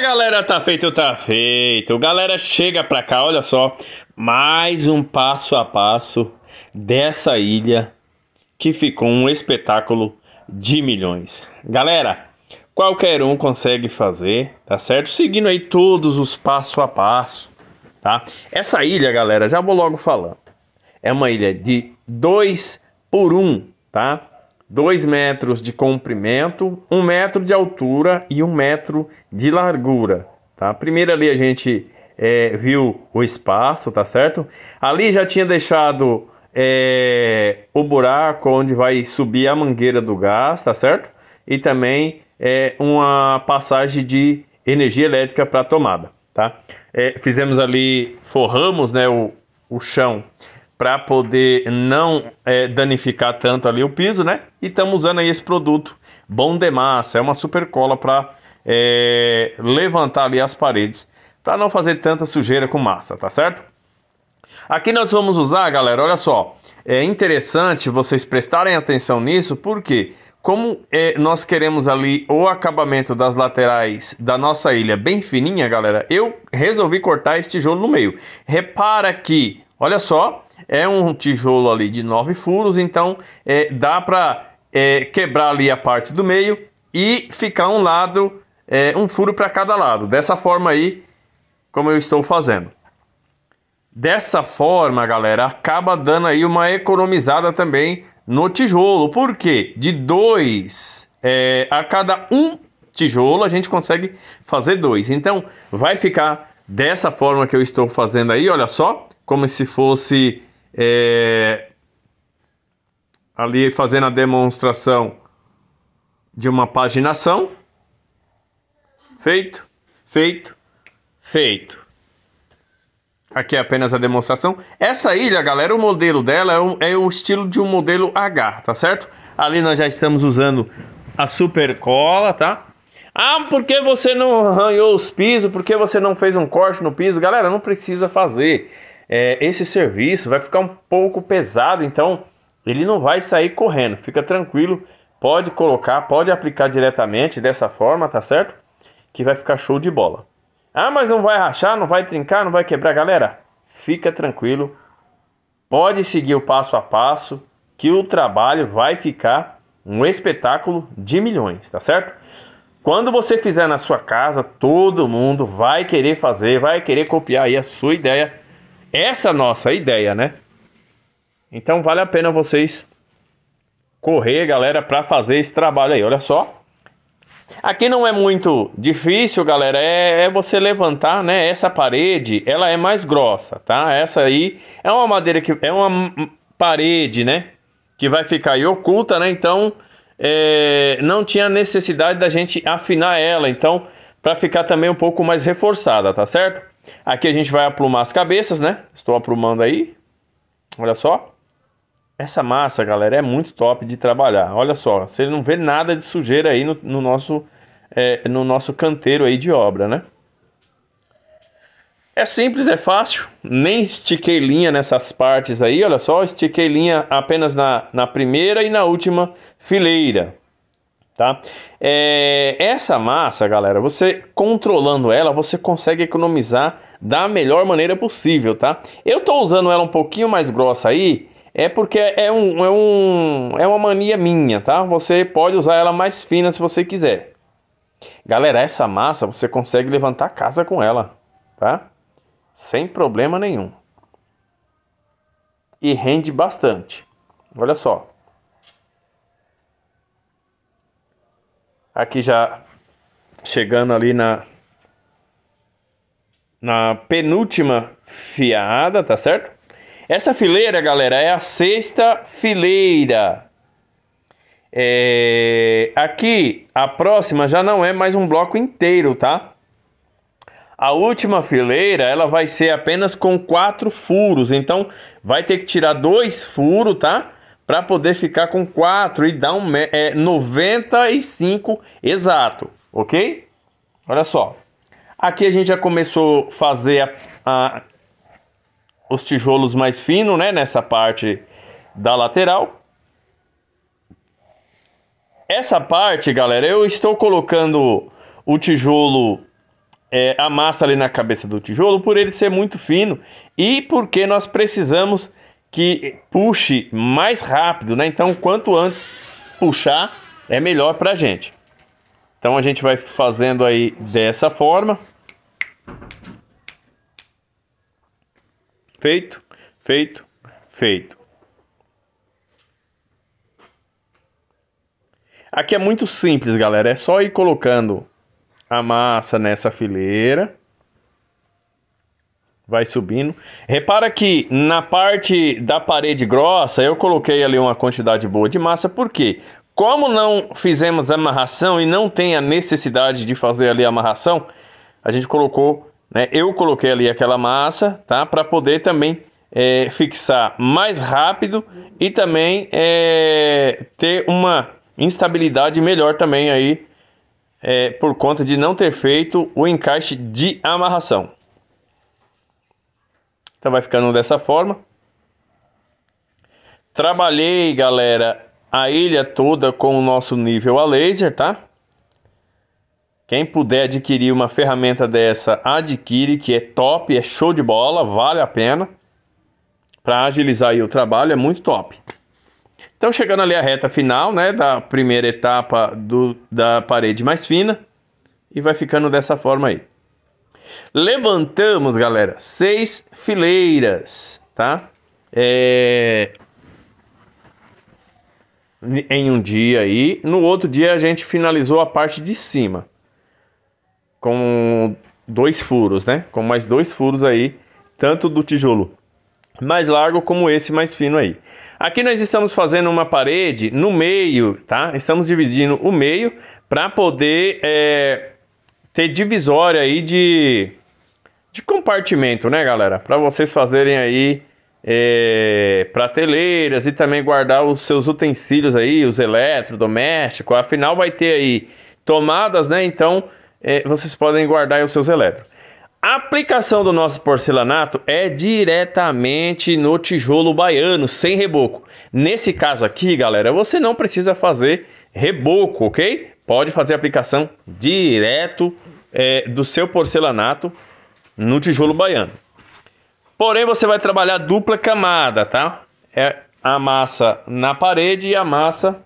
galera, tá feito, tá feito. Galera, chega pra cá, olha só. Mais um passo a passo dessa ilha que ficou um espetáculo de milhões. Galera, qualquer um consegue fazer, tá certo? Seguindo aí todos os passo a passo, tá? Essa ilha, galera, já vou logo falando. É uma ilha de dois por um, tá? 2 metros de comprimento, 1 um metro de altura e 1 um metro de largura. Tá? Primeiro ali a gente é, viu o espaço, tá certo? Ali já tinha deixado é, o buraco onde vai subir a mangueira do gás, tá certo? E também é, uma passagem de energia elétrica para a tomada, tá? É, fizemos ali, forramos né, o, o chão para poder não é, danificar tanto ali o piso, né? E estamos usando aí esse produto bom de massa, é uma super cola para é, levantar ali as paredes, para não fazer tanta sujeira com massa, tá certo? Aqui nós vamos usar, galera, olha só, é interessante vocês prestarem atenção nisso, porque como é, nós queremos ali o acabamento das laterais da nossa ilha bem fininha, galera, eu resolvi cortar esse tijolo no meio. Repara que, olha só, é um tijolo ali de nove furos, então é, dá para é, quebrar ali a parte do meio e ficar um lado, é, um furo para cada lado. Dessa forma aí, como eu estou fazendo. Dessa forma, galera, acaba dando aí uma economizada também no tijolo. porque De dois é, a cada um tijolo a gente consegue fazer dois. Então vai ficar dessa forma que eu estou fazendo aí, olha só, como se fosse é, ali fazendo a demonstração de uma paginação. Feito, feito, feito. Aqui é apenas a demonstração. Essa ilha, galera, o modelo dela é o, é o estilo de um modelo H, tá certo? Ali nós já estamos usando a super cola, tá? Ah, por que você não arranhou os pisos? Por que você não fez um corte no piso? Galera, não precisa fazer é, esse serviço vai ficar um pouco pesado, então ele não vai sair correndo, fica tranquilo, pode colocar, pode aplicar diretamente dessa forma, tá certo? Que vai ficar show de bola. Ah, mas não vai rachar, não vai trincar, não vai quebrar, galera? Fica tranquilo, pode seguir o passo a passo, que o trabalho vai ficar um espetáculo de milhões, tá certo? Quando você fizer na sua casa, todo mundo vai querer fazer, vai querer copiar aí a sua ideia essa é a nossa ideia, né? Então vale a pena vocês correr, galera, para fazer esse trabalho aí. Olha só. Aqui não é muito difícil, galera, é, é, você levantar, né? Essa parede, ela é mais grossa, tá? Essa aí é uma madeira que é uma parede, né? Que vai ficar aí oculta, né? Então, é, não tinha necessidade da gente afinar ela, então, para ficar também um pouco mais reforçada, tá certo? Aqui a gente vai aplumar as cabeças, né? Estou aplumando aí. Olha só. Essa massa, galera, é muito top de trabalhar. Olha só, você não vê nada de sujeira aí no, no nosso, é, no nosso canteiro aí de obra, né? É simples, é fácil. Nem estiquei linha nessas partes aí, olha só. Estiquei linha apenas na, na primeira e na última fileira tá? É, essa massa, galera, você controlando ela, você consegue economizar da melhor maneira possível, tá? Eu tô usando ela um pouquinho mais grossa aí, é porque é, um, é, um, é uma mania minha, tá? Você pode usar ela mais fina se você quiser. Galera, essa massa você consegue levantar a casa com ela, tá? Sem problema nenhum. E rende bastante. Olha só. aqui já chegando ali na, na penúltima fiada, tá certo? Essa fileira, galera, é a sexta fileira. É... Aqui, a próxima já não é mais um bloco inteiro, tá? A última fileira, ela vai ser apenas com quatro furos. Então, vai ter que tirar dois furos, tá? para poder ficar com 4 e dar um, é, 95 exato, ok? Olha só. Aqui a gente já começou a fazer a, a, os tijolos mais finos, né? Nessa parte da lateral. Essa parte, galera, eu estou colocando o tijolo, é, a massa ali na cabeça do tijolo, por ele ser muito fino e porque nós precisamos que puxe mais rápido, né? Então, quanto antes puxar, é melhor para a gente. Então, a gente vai fazendo aí dessa forma. Feito, feito, feito. Aqui é muito simples, galera. É só ir colocando a massa nessa fileira vai subindo. Repara que na parte da parede grossa eu coloquei ali uma quantidade boa de massa, porque como não fizemos amarração e não tem a necessidade de fazer ali a amarração, a gente colocou, né, eu coloquei ali aquela massa, tá, para poder também é, fixar mais rápido e também é, ter uma instabilidade melhor também aí é, por conta de não ter feito o encaixe de amarração. Então vai ficando dessa forma. Trabalhei, galera, a ilha toda com o nosso nível a laser, tá? Quem puder adquirir uma ferramenta dessa, adquire, que é top, é show de bola, vale a pena. Para agilizar aí o trabalho, é muito top. Então, chegando ali à reta final, né, da primeira etapa do, da parede mais fina, e vai ficando dessa forma aí. Levantamos, galera, seis fileiras, tá? É... Em um dia aí. No outro dia a gente finalizou a parte de cima. Com dois furos, né? Com mais dois furos aí, tanto do tijolo mais largo como esse mais fino aí. Aqui nós estamos fazendo uma parede no meio, tá? Estamos dividindo o meio para poder é, ter divisória aí de, de compartimento, né, galera? Para vocês fazerem aí é, prateleiras e também guardar os seus utensílios aí, os eletrodomésticos. Afinal, vai ter aí tomadas, né? Então, é, vocês podem guardar os seus elétrons. A aplicação do nosso porcelanato é diretamente no tijolo baiano, sem reboco. Nesse caso aqui, galera, você não precisa fazer reboco, ok? pode fazer aplicação direto é, do seu porcelanato no tijolo baiano. Porém, você vai trabalhar dupla camada, tá? É a massa na parede e a massa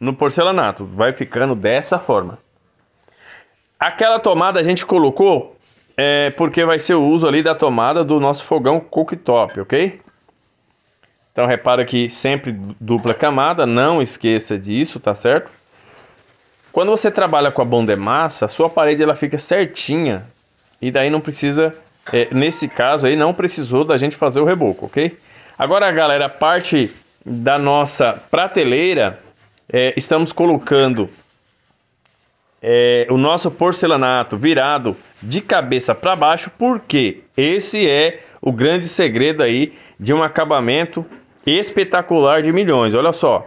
no porcelanato. Vai ficando dessa forma. Aquela tomada a gente colocou é, porque vai ser o uso ali da tomada do nosso fogão cooktop, ok? Então repara que sempre dupla camada, não esqueça disso, tá certo? Quando você trabalha com a banda é massa, a sua parede ela fica certinha e daí não precisa, é, nesse caso aí, não precisou da gente fazer o reboco, ok? Agora, galera, a parte da nossa prateleira, é, estamos colocando é, o nosso porcelanato virado de cabeça para baixo, porque esse é o grande segredo aí de um acabamento espetacular de milhões. Olha só,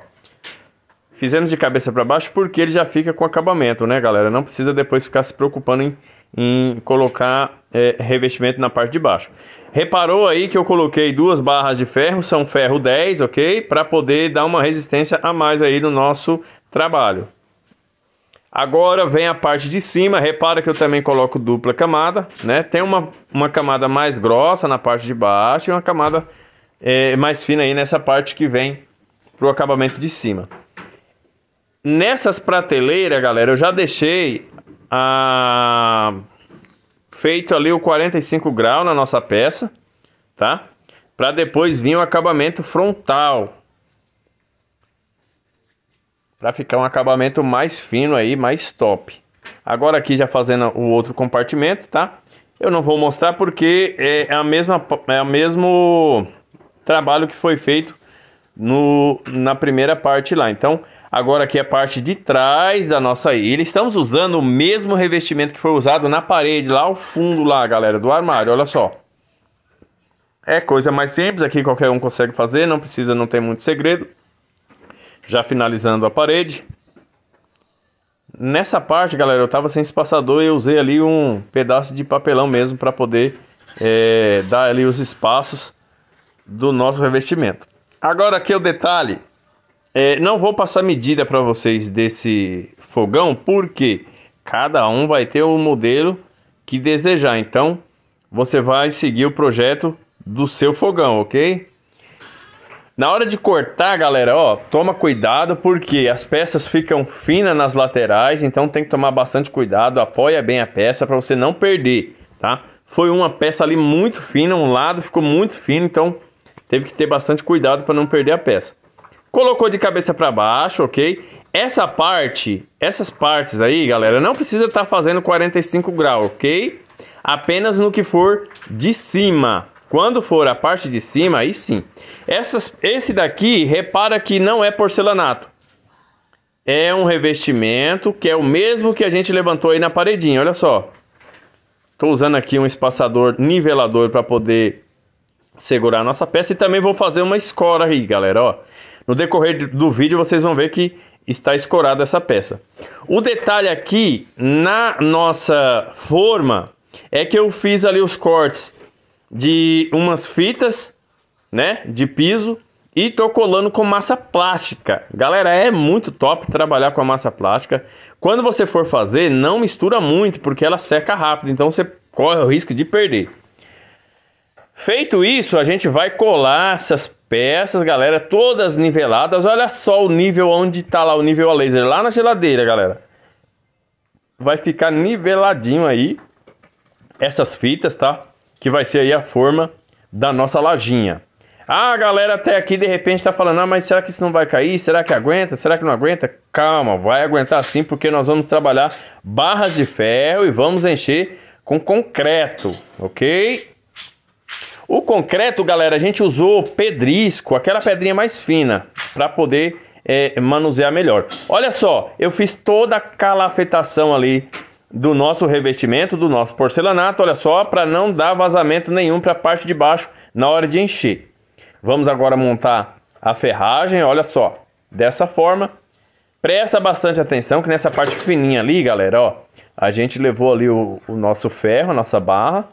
Fizemos de cabeça para baixo porque ele já fica com acabamento, né, galera? Não precisa depois ficar se preocupando em, em colocar é, revestimento na parte de baixo. Reparou aí que eu coloquei duas barras de ferro, são ferro 10, ok? Para poder dar uma resistência a mais aí no nosso trabalho. Agora vem a parte de cima, repara que eu também coloco dupla camada, né? Tem uma, uma camada mais grossa na parte de baixo e uma camada é, mais fina aí nessa parte que vem para o acabamento de cima. Nessas prateleiras, galera, eu já deixei a... Ah, feito ali o 45 grau na nossa peça, tá? Para depois vir o acabamento frontal. Para ficar um acabamento mais fino aí, mais top. Agora aqui já fazendo o outro compartimento, tá? Eu não vou mostrar porque é a mesma é o mesmo trabalho que foi feito no, na primeira parte lá. Então, Agora aqui é a parte de trás da nossa ilha. Estamos usando o mesmo revestimento que foi usado na parede, lá ao fundo lá, galera, do armário. Olha só. É coisa mais simples, aqui qualquer um consegue fazer, não precisa, não tem muito segredo. Já finalizando a parede. Nessa parte, galera, eu tava sem espaçador e usei ali um pedaço de papelão mesmo para poder é, dar ali os espaços do nosso revestimento. Agora aqui é o detalhe, é, não vou passar medida para vocês desse fogão, porque cada um vai ter o um modelo que desejar. Então, você vai seguir o projeto do seu fogão, ok? Na hora de cortar, galera, ó, toma cuidado porque as peças ficam finas nas laterais, então tem que tomar bastante cuidado, apoia bem a peça para você não perder, tá? Foi uma peça ali muito fina, um lado ficou muito fino, então teve que ter bastante cuidado para não perder a peça. Colocou de cabeça para baixo, ok? Essa parte, essas partes aí, galera, não precisa estar tá fazendo 45 graus, ok? Apenas no que for de cima. Quando for a parte de cima, aí sim. Essas, esse daqui, repara que não é porcelanato. É um revestimento que é o mesmo que a gente levantou aí na paredinha, olha só. Estou usando aqui um espaçador nivelador para poder segurar a nossa peça e também vou fazer uma escora aí, galera, ó. No decorrer do vídeo vocês vão ver que está escorada essa peça. O detalhe aqui na nossa forma é que eu fiz ali os cortes de umas fitas, né, de piso e tô colando com massa plástica. Galera, é muito top trabalhar com a massa plástica. Quando você for fazer, não mistura muito, porque ela seca rápido, então você corre o risco de perder. Feito isso, a gente vai colar essas peças, galera, todas niveladas. Olha só o nível onde tá lá o nível a laser, lá na geladeira, galera. Vai ficar niveladinho aí essas fitas, tá? Que vai ser aí a forma da nossa lajinha Ah, galera, até aqui de repente tá falando, ah, mas será que isso não vai cair? Será que aguenta? Será que não aguenta? Calma, vai aguentar sim, porque nós vamos trabalhar barras de ferro e vamos encher com concreto, ok? O concreto, galera, a gente usou pedrisco, aquela pedrinha mais fina, para poder é, manusear melhor. Olha só, eu fiz toda a calafetação ali do nosso revestimento, do nosso porcelanato, olha só, para não dar vazamento nenhum para a parte de baixo na hora de encher. Vamos agora montar a ferragem, olha só, dessa forma. Presta bastante atenção que nessa parte fininha ali, galera, ó, a gente levou ali o, o nosso ferro, a nossa barra,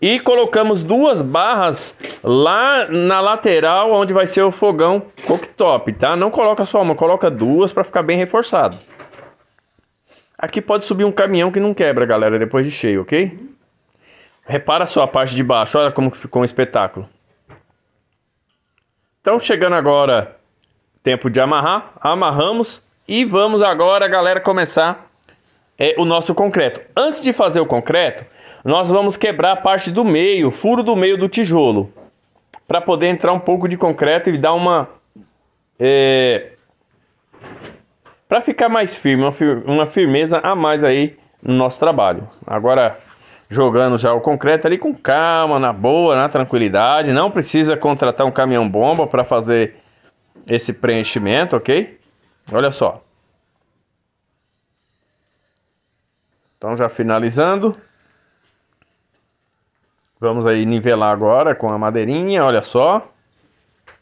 e colocamos duas barras lá na lateral onde vai ser o fogão cooktop, tá? Não coloca só uma, coloca duas para ficar bem reforçado. Aqui pode subir um caminhão que não quebra, galera, depois de cheio, ok? Repara só a parte de baixo, olha como que ficou um espetáculo. Então, chegando agora, tempo de amarrar, amarramos e vamos agora, galera, começar é, o nosso concreto. Antes de fazer o concreto, nós vamos quebrar a parte do meio, furo do meio do tijolo, para poder entrar um pouco de concreto e dar uma é, para ficar mais firme, uma firmeza a mais aí no nosso trabalho. Agora jogando já o concreto ali com calma, na boa, na tranquilidade, não precisa contratar um caminhão bomba para fazer esse preenchimento, ok? Olha só. Então, já finalizando. Vamos aí nivelar agora com a madeirinha, olha só.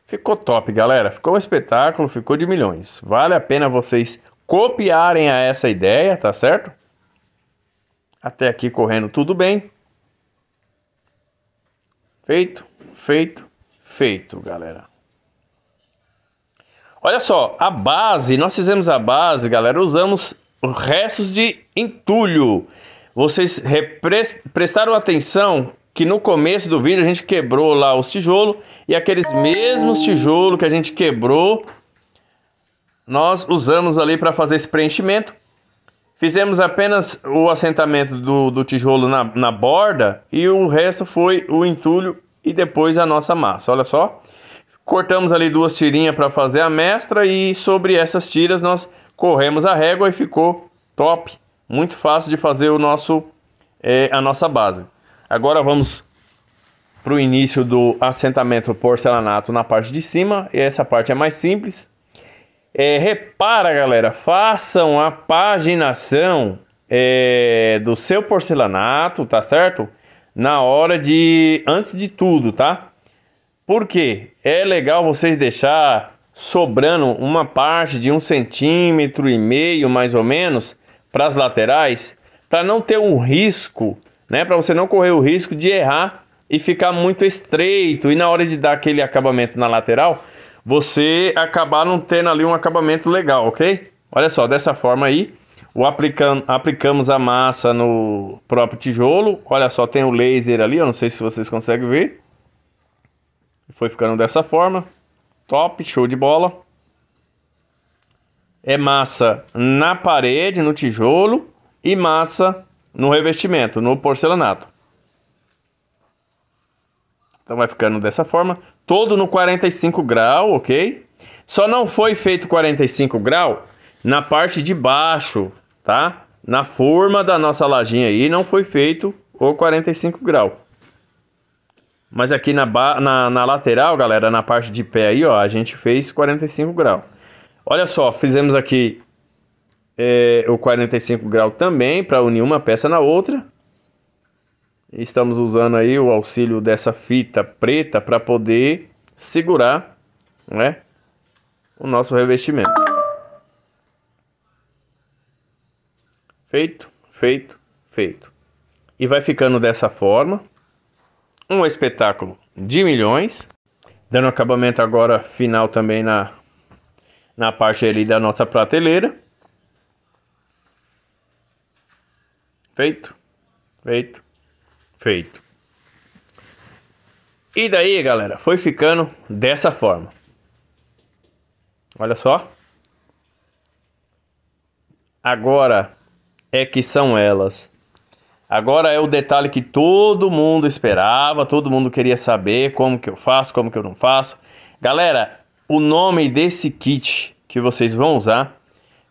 Ficou top, galera. Ficou um espetáculo, ficou de milhões. Vale a pena vocês copiarem a essa ideia, tá certo? Até aqui correndo tudo bem. Feito, feito, feito, galera. Olha só, a base, nós fizemos a base, galera, usamos restos de entulho. Vocês prestaram atenção que no começo do vídeo a gente quebrou lá os tijolos e aqueles mesmos tijolos que a gente quebrou, nós usamos ali para fazer esse preenchimento. Fizemos apenas o assentamento do, do tijolo na, na borda e o resto foi o entulho e depois a nossa massa, olha só. Cortamos ali duas tirinhas para fazer a mestra e sobre essas tiras nós corremos a régua e ficou top, muito fácil de fazer o nosso é, a nossa base. Agora vamos para o início do assentamento porcelanato na parte de cima, e essa parte é mais simples. É, repara, galera, façam a paginação é, do seu porcelanato, tá certo? Na hora de, antes de tudo, tá? Porque é legal vocês deixar sobrando uma parte de um centímetro e meio, mais ou menos, para as laterais, para não ter um risco, né? Para você não correr o risco de errar e ficar muito estreito e na hora de dar aquele acabamento na lateral, você acabar não tendo ali um acabamento legal, ok? Olha só, dessa forma aí, o aplicam, aplicamos a massa no próprio tijolo. Olha só, tem o laser ali, eu não sei se vocês conseguem ver. Foi ficando dessa forma. Top, show de bola. É massa na parede, no tijolo e massa no revestimento, no porcelanato. Então vai ficando dessa forma, todo no 45 grau, ok? Só não foi feito 45 grau na parte de baixo, tá? Na forma da nossa lajinha aí não foi feito o 45 grau. Mas aqui na, na, na, lateral, galera, na parte de pé aí, ó, a gente fez 45 graus. Olha só, fizemos aqui é, o 45 graus também para unir uma peça na outra. Estamos usando aí o auxílio dessa fita preta para poder segurar né, o nosso revestimento. Feito, feito, feito. E vai ficando dessa forma um espetáculo de milhões, dando acabamento agora final também na, na parte ali da nossa prateleira. Feito, feito, feito. E daí, galera, foi ficando dessa forma. Olha só. Agora é que são elas. Agora é o detalhe que todo mundo esperava, todo mundo queria saber como que eu faço, como que eu não faço. Galera, o nome desse kit que vocês vão usar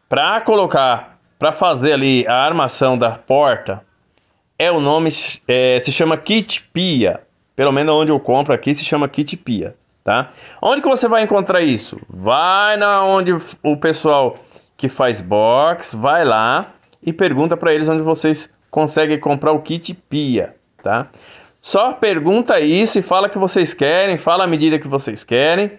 para colocar, para fazer ali a armação da porta, é o nome, é, se chama kit pia. Pelo menos onde eu compro aqui se chama kit pia, tá? Onde que você vai encontrar isso? Vai na onde o pessoal que faz box, vai lá e pergunta para eles onde vocês consegue comprar o kit pia, tá? Só pergunta isso e fala o que vocês querem, fala a medida que vocês querem.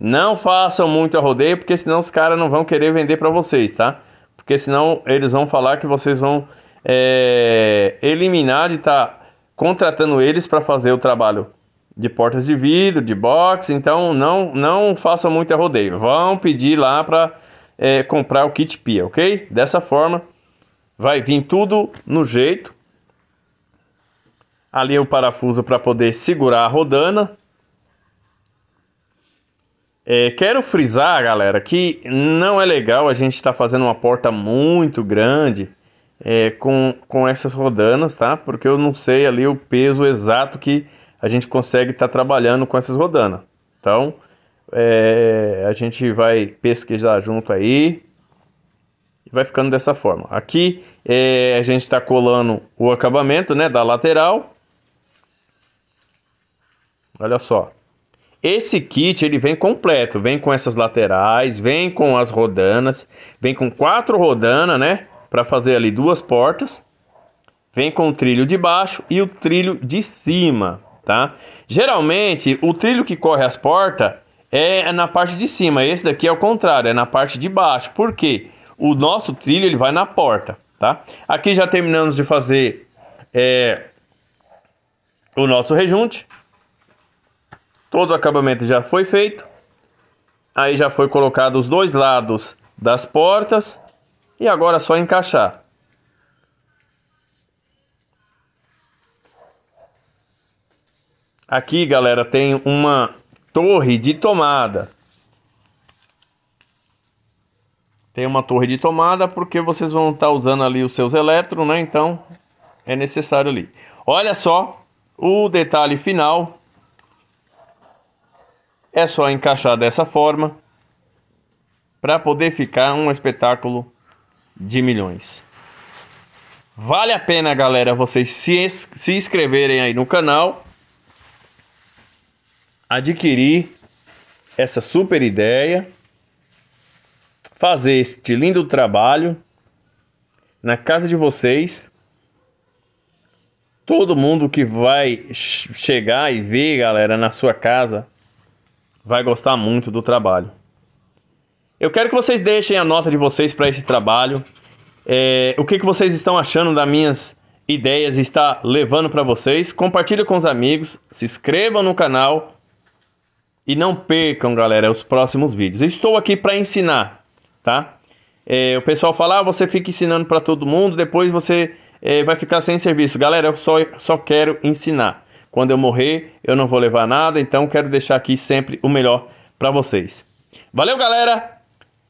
Não façam muito a rodeio, porque senão os caras não vão querer vender para vocês, tá? Porque senão eles vão falar que vocês vão é, eliminar de estar tá contratando eles para fazer o trabalho de portas de vidro, de box. Então não, não façam muito a rodeio. Vão pedir lá para é, comprar o kit pia, ok? Dessa forma Vai vir tudo no jeito. Ali é o parafuso para poder segurar a rodana. É, quero frisar, galera, que não é legal a gente estar tá fazendo uma porta muito grande é, com, com essas rodanas, tá? Porque eu não sei ali o peso exato que a gente consegue estar tá trabalhando com essas rodanas. Então, é, a gente vai pesquisar junto aí vai ficando dessa forma. Aqui é, a gente está colando o acabamento né, da lateral. Olha só. Esse kit ele vem completo, vem com essas laterais, vem com as rodanas, vem com quatro rodanas, né? Para fazer ali duas portas. Vem com o trilho de baixo e o trilho de cima, tá? Geralmente o trilho que corre as portas é na parte de cima. Esse daqui é o contrário, é na parte de baixo. Por quê? o nosso trilho ele vai na porta, tá? Aqui já terminamos de fazer é, o nosso rejunte. Todo o acabamento já foi feito. Aí já foi colocado os dois lados das portas. E agora é só encaixar. Aqui, galera, tem uma torre de tomada. Tem uma torre de tomada porque vocês vão estar tá usando ali os seus elétrons, né? Então é necessário ali. Olha só o detalhe final. É só encaixar dessa forma para poder ficar um espetáculo de milhões. Vale a pena, galera, vocês se, se inscreverem aí no canal, adquirir essa super ideia fazer este lindo trabalho na casa de vocês. Todo mundo que vai chegar e ver, galera, na sua casa, vai gostar muito do trabalho. Eu quero que vocês deixem a nota de vocês para esse trabalho. É, o que, que vocês estão achando das minhas ideias e está levando para vocês. Compartilhe com os amigos, se inscrevam no canal e não percam, galera, os próximos vídeos. Estou aqui para ensinar tá? É, o pessoal fala, ah, você fica ensinando para todo mundo, depois você é, vai ficar sem serviço. Galera, eu só, só quero ensinar. Quando eu morrer, eu não vou levar nada, então quero deixar aqui sempre o melhor para vocês. Valeu, galera!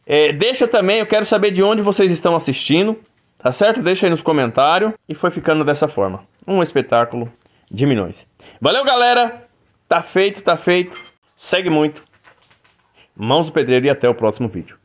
É, deixa também, eu quero saber de onde vocês estão assistindo, tá certo? Deixa aí nos comentários. E foi ficando dessa forma. Um espetáculo de milhões. Valeu, galera! Tá feito, tá feito. Segue muito. Mãos do pedreiro e até o próximo vídeo.